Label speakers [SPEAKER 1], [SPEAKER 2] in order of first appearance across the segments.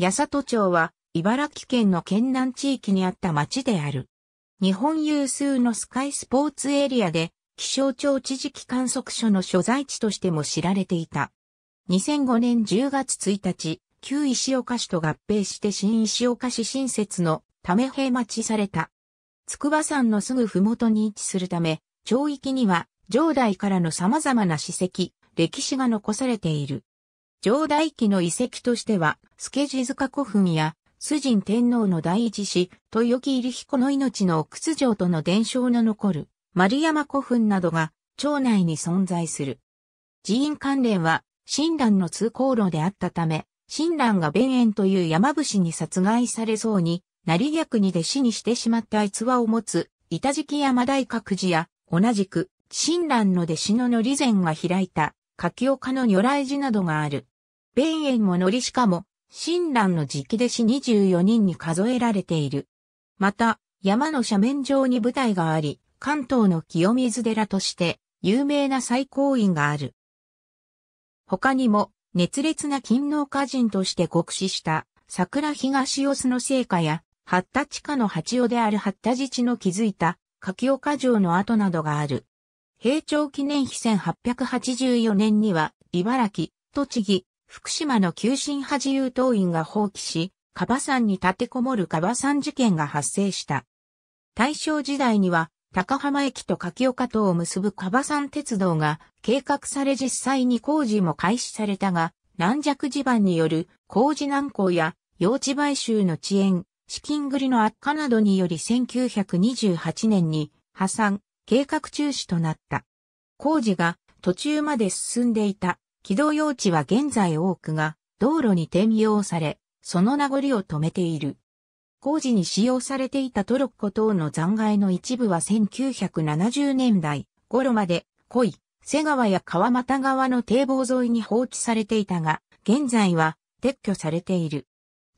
[SPEAKER 1] 八里町は、茨城県の県南地域にあった町である。日本有数のスカイスポーツエリアで、気象庁知事気観測所の所在地としても知られていた。2005年10月1日、旧石岡市と合併して新石岡市新設のため平町された。筑波山のすぐ麓に位置するため、町域には、上代からの様々な史跡、歴史が残されている。上代記の遺跡としては、助地塚古墳や、ジ神天皇の第一子、豊木入彦の命の奥津城との伝承の残る、丸山古墳などが、町内に存在する。寺院関連は、親鸞の通行路であったため、親鸞が弁縁という山伏に殺害されそうに、成り逆に弟子にしてしまった逸話を持つ、板敷山大覚寺や、同じく、親鸞の弟子ののり前が開いた、柿岡の如来寺などがある。弁縁も乗りしかも、親鸞の直弟子24人に数えられている。また、山の斜面上に舞台があり、関東の清水寺として有名な最高院がある。他にも、熱烈な勤労家人として酷使した桜東雄の聖火や、八田地下の八尾である八田自治の築いた柿岡城の跡などがある。平長記念碑1884年には、茨城、栃木、福島の旧新八友党員が放棄し、カバ山に立てこもるカバ山事件が発生した。大正時代には、高浜駅と柿岡島を結ぶカバ山鉄道が計画され実際に工事も開始されたが、軟弱地盤による工事難航や用地買収の遅延、資金繰りの悪化などにより1928年に破産、計画中止となった。工事が途中まで進んでいた軌道用地は現在多くが道路に転用され、その名残を止めている。工事に使用されていたトロッコ等の残骸の一部は1970年代頃まで濃い瀬川や川又川の堤防沿いに放置されていたが、現在は撤去されている。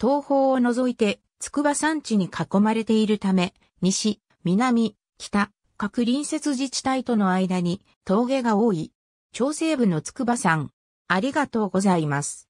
[SPEAKER 1] 東方を除いて筑波山地に囲まれているため、西、南、北、各隣接自治体との間に峠が多い。調整部の筑波山。ありがとうございます。